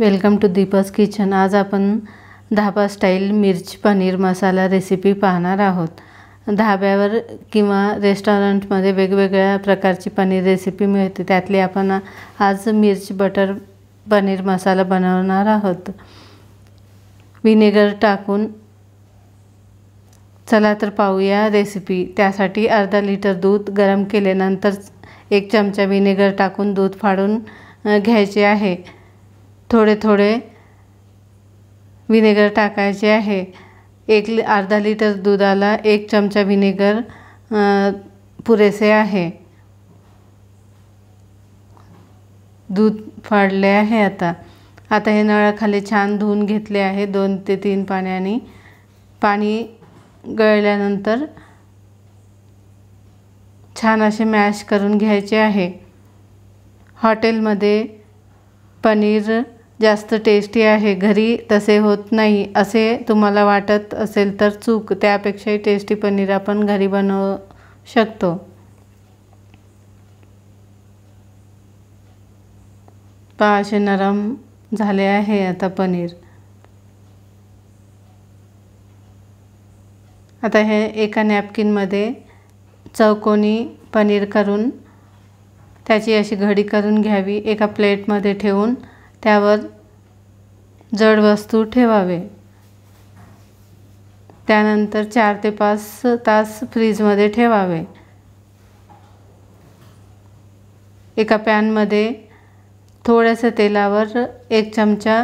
welcome to दीपस kitchen आज आपण धाबा style मिर्च पनीर मसाला रेसिपी पाहणार आहोत धाब्यावर किंवा रेस्टॉरंटमध्ये वेगवेगळ्या प्रकारची पनीर रेसिपी मिळते त्यातली आपण आज मिर्च बटर पनीर मसाला बनवणार आहोत विनेगर टाकून चला तर पाहूया रेसिपी त्यासाठी अर्धा लिटर दूध गरम केल्यानंतर एक चमचा विनेगर टाकून दूध फाडून घ्यायचे आहे थोडे थोडे विनेगर टाकायचे आहे एक अर्धा लिटर दुधाला एक चमचा विनेगर पुरेसे आहे दूध फाडले आहे आता आता हे नळाखाली छान धुवून घेतले आहे दोन ते तीन पाण्याने पाणी गळल्यानंतर छान असे मॅश करून घ्यायचे आहे हॉटेलमध्ये पनीर जास्त टेस्टी आहे घरी तसे होत नाही असे तुम्हाला वाटत असेल तर चूक त्यापेक्षाही टेस्टी पनीर आपण घरी बनवू शकतो पहा असे नरम झाले आहे आता पनीर आता हे एका नॅपकिनमध्ये चौकोनी पनीर करून त्याची अशी घडी करून घ्यावी एका प्लेटमध्ये ठेवून त्यावर जड वस्तू ठेवावे त्यानंतर चार ते पाच तास फ्रीजमध्ये ठेवावे एका पॅनमध्ये थोड्याशा तेलावर एक चमचा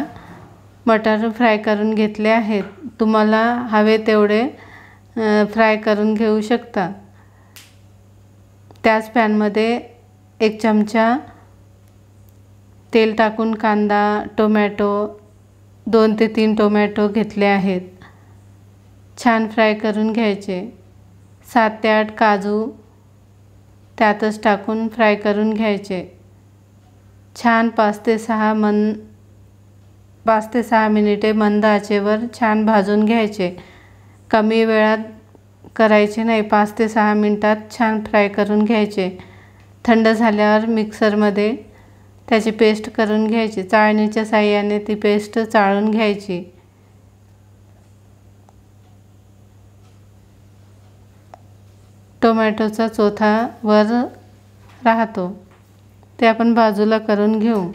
मटर फ्राय करून घेतले आहेत तुम्हाला हवे तेवढे फ्राय करून घेऊ शकता त्याच पॅनमध्ये एक चमचा तेल टाकून कांदा टोमॅटो दोन ते तीन टोमॅटो घेतले आहेत छान फ्राय करून घ्यायचे सात ते आठ काजू त्यातच टाकून फ्राय करून घ्यायचे छान पाच ते सहा मन पाच ते सहा मिनिटे मंद आचेवर छान भाजून घ्यायचे कमी वेळात करायचे नाही पाच ते सहा मिनटात छान फ्राय करून घ्यायचे थंड झाल्यावर मिक्सरमध्ये त्याची पेस्ट करून घ्यायची चाळणीच्या साह्याने ती पेस्ट चाळून घ्यायची टोमॅटोचा चोथा वर राहतो ते आपण बाजूला करून घेऊ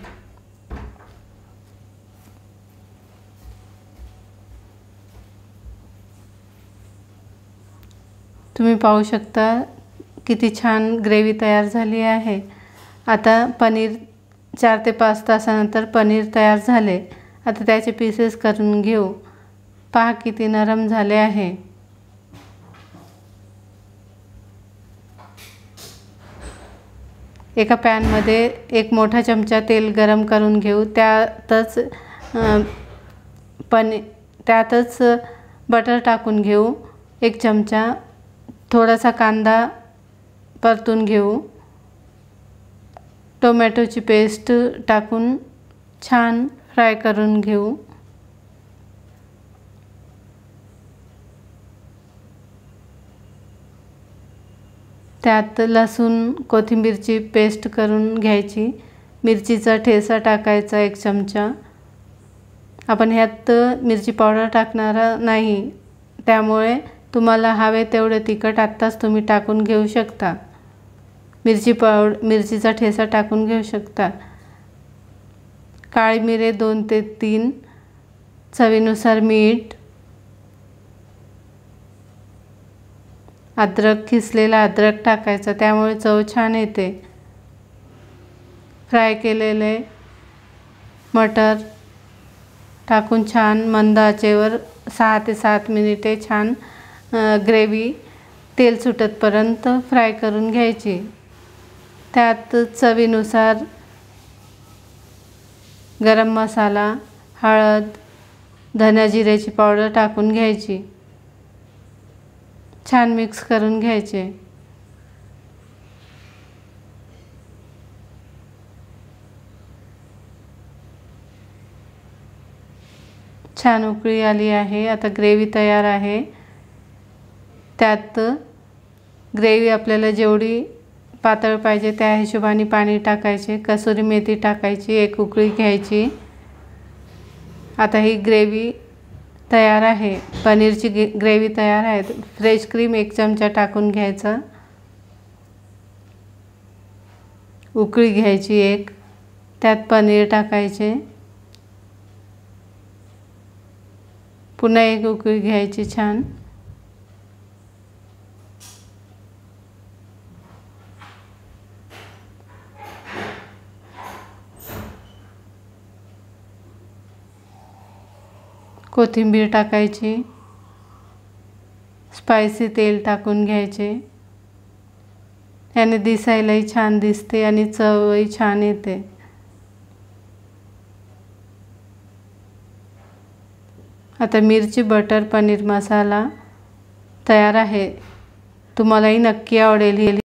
तुम्ही पाहू शकता किती छान ग्रेव्ही तयार झाली आहे आता पनीर चार ते पाच तासानंतर पनीर तयार झाले आता त्याचे पीसेस करून घेऊ पहा किती नरम झाले आहे एका पॅनमध्ये एक मोठा चमचा तेल गरम करून घेऊ त्यातच पनी त्यातच बटर टाकून घेऊ एक चमचा थोडासा कांदा परतून घेऊ टोमॅटोची पेस्ट टाकून छान फ्राय करून घेऊ त्यात लसूण कोथिंबीरची पेस्ट करून घ्यायची मिरचीचा ठेसा टाकायचा एक चमचा आपण ह्यात मिरची पावडर टाकणार नाही त्यामुळे तुम्हाला हवे तेवढे तिखट आत्ताच तुम्ही टाकून घेऊ शकता मिरची पावड मिरचीचा ठेसा टाकून घेऊ शकता काळी मिरे दोन ते तीन चवीनुसार मीठ अद्रक खिसलेला अद्रक टाकायचा त्यामुळे चव छान येते फ्राय केलेले मटर टाकून छान मंद आचेवर सहा ते सात मिनिटे छान ग्रेवी तेल सुटतपर्यंत फ्राय करून घ्यायची त्यात चवीनुसार गरम मसाला हळद धन्या जिऱ्याची पावडर टाकून घ्यायची छान मिक्स करून घ्यायचे छान उकळी आली आहे आता ग्रेव्ही तयार आहे त्यात ग्रेव्ही आपल्याला जेवढी पातळ पाहिजे त्या हिशोबाने पाणी टाकायचे कसुरी मेथी टाकायची एक उकळी घ्यायची आता ही ग्रेव्ही तयार आहे पनीरची गे ग्रेव्ही तयार आहे फ्रेश क्रीम एक चमचा टाकून घ्यायचं उकळी घ्यायची एक त्यात पनीर टाकायचे पुन्हा एक उकळी घ्यायची छान कोथिंबीर टाकायची स्पायसी तेल टाकून घ्यायचे याने दिसायलाही छान दिसते आणि चवही छान येते आता मिरची बटर पनीर मसाला तयार आहे तुम्हालाही नक्की आवडेल